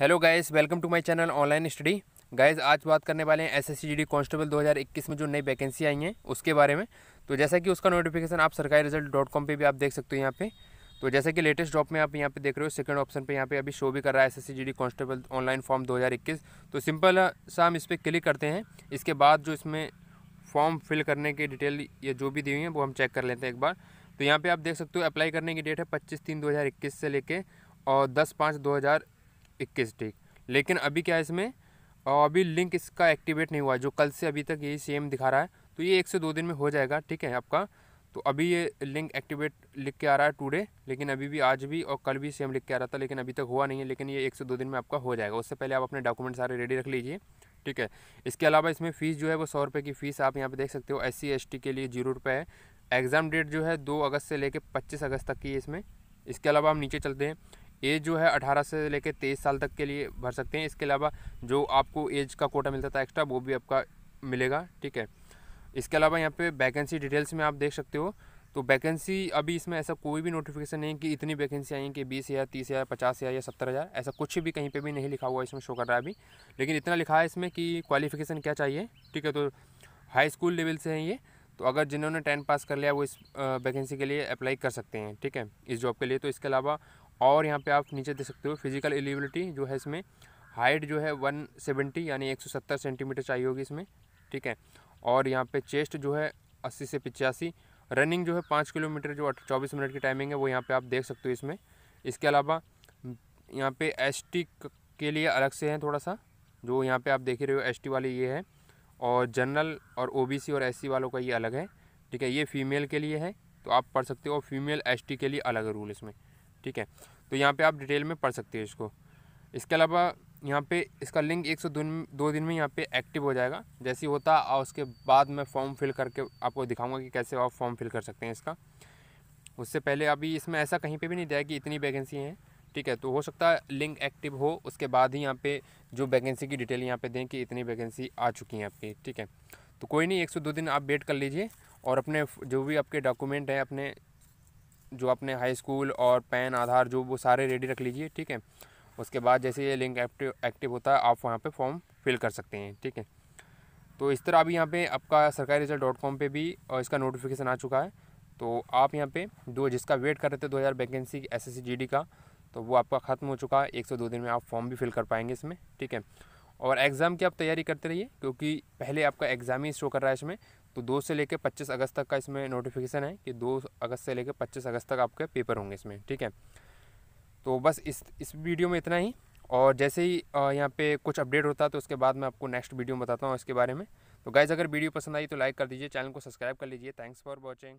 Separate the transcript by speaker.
Speaker 1: hello guys welcome to my channel online study guys आज बात करने वाले हैं एस एस सी कांस्टेबल 2021 में जो नई वैकेंसी आई हैं उसके बारे में तो जैसा कि उसका नोटिफिकेशन आप सरकारी रिजल्ट डॉट कॉम पर भी आप देख सकते हो यहाँ पे तो जैसे कि लेटेस्ट जॉब में आप यहाँ पे देख रहे हो सेकंड ऑप्शन पे यहाँ पे अभी शो भी कर रहा है S S C constable online form 2021 तो सिंपल सा हम इस पर क्लिक करते हैं इसके बाद जो इसमें फॉर्म फिल करने की डिटेल ये जो भी दी हुई है वो हम चेक कर लेते हैं एक बार तो यहाँ पे आप देख सकते हो अप्लाई करने की डेट है पच्चीस तीन दो से लेकर और दस पाँच दो हज़ार इक्कीस टिक लेकिन अभी क्या है इसमें अभी लिंक इसका एक्टिवेट नहीं हुआ जो कल से अभी तक यही सेम दिखा रहा है तो ये एक से दो दिन में हो जाएगा ठीक है आपका तो अभी ये लिंक एक्टिवेट लिख के आ रहा है टूडे लेकिन अभी भी आज भी और कल भी सेम लिख के आ रहा था लेकिन अभी तक हुआ नहीं है लेकिन ये एक से दो दिन में आपका हो जाएगा उससे पहले आप अपने डॉक्यूमेंट सारे रेडी रख लीजिए ठीक है इसके अलावा इसमें फ़ीस जो है वो सौ रुपये की फ़ीस आप यहाँ पर देख सकते हो एस सी के लिए जीरो रुपये है एग्ज़ाम डेट जो है दो अगस्त से लेकर पच्चीस अगस्त तक की है इसमें इसके अलावा हम नीचे चलते हैं एज जो है अठारह से लेकर तेईस साल तक के लिए भर सकते हैं इसके अलावा जो आपको एज का कोटा मिलता था एक्स्ट्रा वो भी आपका मिलेगा ठीक है इसके अलावा यहाँ पे वैकेंसी डिटेल्स में आप देख सकते हो तो वैकेंसी अभी इसमें ऐसा कोई भी नोटिफिकेशन नहीं कि इतनी वैकेंसी आई कि बीस हज़ार तीस हज़ार पचास हज़ार या सत्तर हज़ार ऐसा कुछ भी कहीं पे भी नहीं लिखा हुआ इसमें शो कर रहा है अभी लेकिन इतना लिखा है इसमें कि क्वालिफिकेशन क्या चाहिए ठीक है तो हाई स्कूल लेवल से हैं ये तो अगर जिन्होंने टेंथ पास कर लिया वो इस वैकेंसी के लिए अप्लाई कर सकते हैं ठीक है इस जॉब के लिए तो इसके अलावा और यहाँ पे आप नीचे देख सकते हो फिजिकल एलिबिलिटी जो है इसमें हाइट जो है 170 यानी 170 सेंटीमीटर चाहिए होगी इसमें ठीक है और यहाँ पे चेस्ट जो है 80 से पिचासी रनिंग जो है पाँच किलोमीटर जो चौबीस मिनट की टाइमिंग है वो यहाँ पे आप देख सकते हो इसमें इसके अलावा यहाँ पे एस के लिए अलग से हैं थोड़ा सा जो यहाँ पर आप देख रहे हो एस वाले ये है और जनरल और ओ और एस वालों का ये अलग है ठीक है ये फीमेल के लिए है तो आप पढ़ सकते हो फीमेल एसटी के लिए अलग है रूल इसमें ठीक है तो यहाँ पे आप डिटेल में पढ़ सकते हैं इसको इसके अलावा यहाँ पे इसका लिंक एक सौ दो दिन में यहाँ पे एक्टिव हो जाएगा जैसे होता और उसके बाद मैं फॉर्म फिल करके आपको दिखाऊंगा कि कैसे आप फॉर्म फिल कर सकते हैं इसका उससे पहले अभी इसमें ऐसा कहीं पे भी नहीं जाएगा कि इतनी वैकेंसी हैं ठीक है तो हो सकता है लिंक एक्टिव हो उसके बाद ही यहाँ पर जो वैकेंसी की डिटेल यहाँ पे दें कि इतनी वैकेंसी आ चुकी हैं आपकी ठीक है तो कोई नहीं एक सौ दो दिन आप वेट कर लीजिए और अपने जो भी आपके डॉक्यूमेंट हैं अपने जो अपने हाई स्कूल और पैन आधार जो वो सारे रेडी रख लीजिए ठीक है उसके बाद जैसे ये लिंक एक्टिव एक्टिव होता है आप वहाँ पे फॉर्म फिल कर सकते हैं ठीक है तो इस तरह अभी यहाँ पे आपका सरकारी रिजल्ट डॉट कॉम पर भी और इसका नोटिफिकेशन आ चुका है तो आप यहाँ पे दो जिसका वेट कर रहे थे दो हज़ार वैकेंसी एस एस का तो वो आपका ख़त्म हो चुका है एक सौ दो दिन में आप फॉर्म भी फिल कर पाएंगे इसमें ठीक है और एग्ज़ाम की आप तैयारी करते रहिए क्योंकि पहले आपका एग्ज़ाम ही शो कर रहा है इसमें तो दो से लेकर पच्चीस अगस्त तक का इसमें नोटिफिकेशन है कि दो अगस्त से लेकर पच्चीस अगस्त तक आपके पेपर होंगे इसमें ठीक है तो बस इस इस वीडियो में इतना ही और जैसे ही यहाँ पे कुछ अपडेट होता है तो उसके बाद मैं आपको नेक्स्ट वीडियो में बताता हूँ इसके बारे में तो गाइज़ अगर वीडियो पसंद आई तो लाइक कर दीजिए चैनल को सब्सक्राइब कर लीजिए थैंक्स फॉर वॉचिंग